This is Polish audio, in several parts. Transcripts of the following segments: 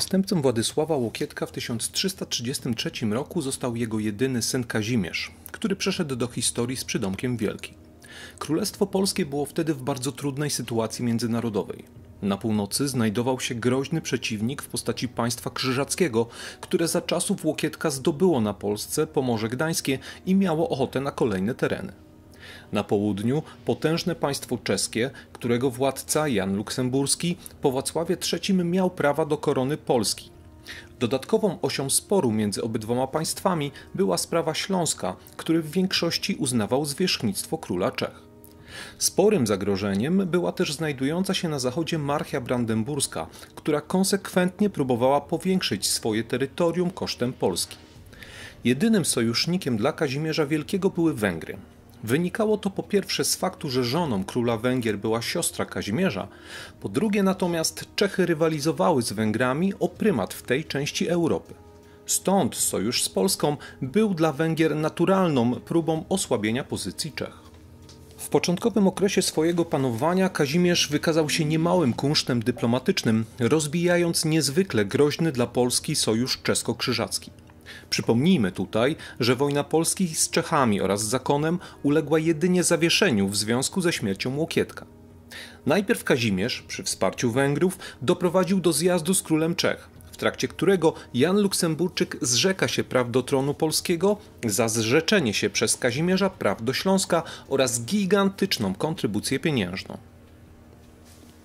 Następcą Władysława Łokietka w 1333 roku został jego jedyny syn Kazimierz, który przeszedł do historii z przydomkiem Wielki. Królestwo Polskie było wtedy w bardzo trudnej sytuacji międzynarodowej. Na północy znajdował się groźny przeciwnik w postaci państwa krzyżackiego, które za czasów Łokietka zdobyło na Polsce Pomorze Gdańskie i miało ochotę na kolejne tereny. Na południu potężne państwo czeskie, którego władca Jan Luksemburski po Wacławie III miał prawa do korony Polski. Dodatkową osią sporu między obydwoma państwami była sprawa Śląska, który w większości uznawał zwierzchnictwo króla Czech. Sporym zagrożeniem była też znajdująca się na zachodzie Marchia Brandenburska, która konsekwentnie próbowała powiększyć swoje terytorium kosztem Polski. Jedynym sojusznikiem dla Kazimierza Wielkiego były Węgry. Wynikało to po pierwsze z faktu, że żoną króla Węgier była siostra Kazimierza, po drugie natomiast Czechy rywalizowały z Węgrami o prymat w tej części Europy. Stąd sojusz z Polską był dla Węgier naturalną próbą osłabienia pozycji Czech. W początkowym okresie swojego panowania Kazimierz wykazał się niemałym kunsztem dyplomatycznym, rozbijając niezwykle groźny dla Polski sojusz czesko-krzyżacki. Przypomnijmy tutaj, że wojna Polski z Czechami oraz zakonem uległa jedynie zawieszeniu w związku ze śmiercią Łokietka. Najpierw Kazimierz, przy wsparciu Węgrów, doprowadził do zjazdu z królem Czech, w trakcie którego Jan Luksemburczyk zrzeka się praw do tronu polskiego za zrzeczenie się przez Kazimierza praw do Śląska oraz gigantyczną kontrybucję pieniężną.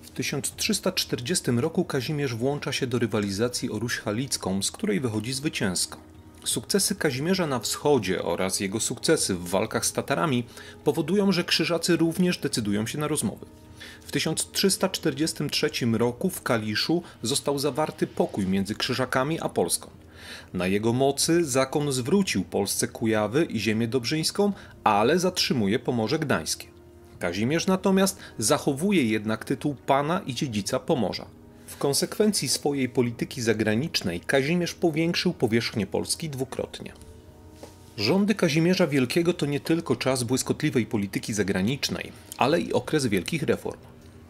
W 1340 roku Kazimierz włącza się do rywalizacji o Ruś Halicką, z której wychodzi zwycięsko. Sukcesy Kazimierza na wschodzie oraz jego sukcesy w walkach z Tatarami powodują, że krzyżacy również decydują się na rozmowy. W 1343 roku w Kaliszu został zawarty pokój między Krzyżakami a Polską. Na jego mocy zakon zwrócił Polsce Kujawy i ziemię dobrzyńską, ale zatrzymuje Pomorze Gdańskie. Kazimierz natomiast zachowuje jednak tytuł pana i dziedzica Pomorza. W konsekwencji swojej polityki zagranicznej Kazimierz powiększył powierzchnię Polski dwukrotnie. Rządy Kazimierza Wielkiego to nie tylko czas błyskotliwej polityki zagranicznej, ale i okres wielkich reform.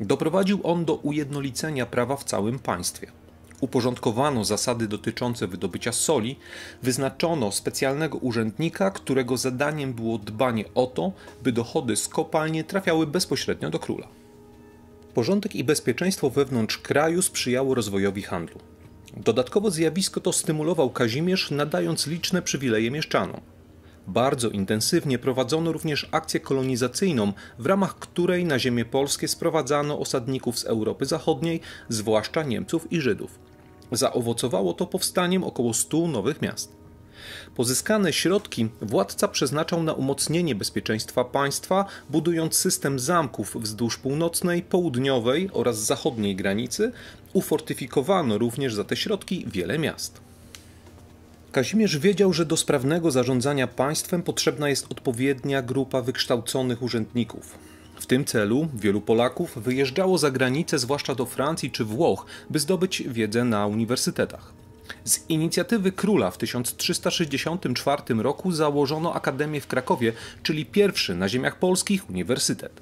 Doprowadził on do ujednolicenia prawa w całym państwie. Uporządkowano zasady dotyczące wydobycia soli, wyznaczono specjalnego urzędnika, którego zadaniem było dbanie o to, by dochody z kopalni trafiały bezpośrednio do króla porządek i bezpieczeństwo wewnątrz kraju sprzyjało rozwojowi handlu. Dodatkowo zjawisko to stymulował Kazimierz, nadając liczne przywileje mieszczanom. Bardzo intensywnie prowadzono również akcję kolonizacyjną, w ramach której na ziemię polskie sprowadzano osadników z Europy Zachodniej, zwłaszcza Niemców i Żydów. Zaowocowało to powstaniem około 100 nowych miast. Pozyskane środki władca przeznaczał na umocnienie bezpieczeństwa państwa, budując system zamków wzdłuż północnej, południowej oraz zachodniej granicy. Ufortyfikowano również za te środki wiele miast. Kazimierz wiedział, że do sprawnego zarządzania państwem potrzebna jest odpowiednia grupa wykształconych urzędników. W tym celu wielu Polaków wyjeżdżało za granicę, zwłaszcza do Francji czy Włoch, by zdobyć wiedzę na uniwersytetach. Z inicjatywy króla w 1364 roku założono Akademię w Krakowie, czyli pierwszy na ziemiach polskich uniwersytet.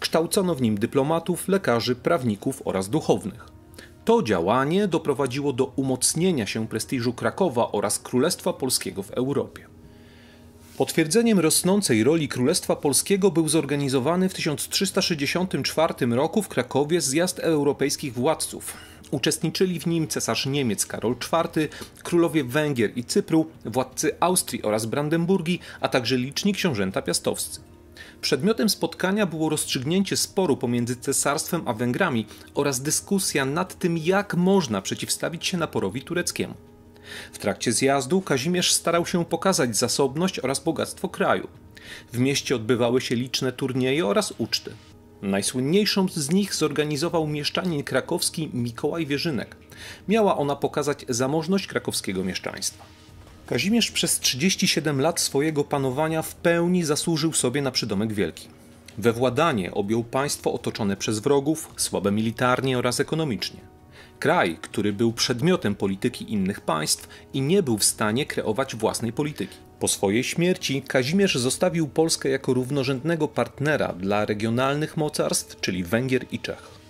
Kształcono w nim dyplomatów, lekarzy, prawników oraz duchownych. To działanie doprowadziło do umocnienia się prestiżu Krakowa oraz Królestwa Polskiego w Europie. Potwierdzeniem rosnącej roli Królestwa Polskiego był zorganizowany w 1364 roku w Krakowie zjazd europejskich władców. Uczestniczyli w nim cesarz Niemiec Karol IV, królowie Węgier i Cypru, władcy Austrii oraz Brandenburgii, a także liczni książęta piastowscy. Przedmiotem spotkania było rozstrzygnięcie sporu pomiędzy cesarstwem a Węgrami oraz dyskusja nad tym, jak można przeciwstawić się naporowi tureckiemu. W trakcie zjazdu Kazimierz starał się pokazać zasobność oraz bogactwo kraju. W mieście odbywały się liczne turnieje oraz uczty. Najsłynniejszą z nich zorganizował mieszczanin krakowski Mikołaj Wierzynek. Miała ona pokazać zamożność krakowskiego mieszczaństwa. Kazimierz przez 37 lat swojego panowania w pełni zasłużył sobie na przydomek wielki. We władanie objął państwo otoczone przez wrogów, słabe militarnie oraz ekonomicznie. Kraj, który był przedmiotem polityki innych państw i nie był w stanie kreować własnej polityki. Po swojej śmierci Kazimierz zostawił Polskę jako równorzędnego partnera dla regionalnych mocarstw, czyli Węgier i Czech.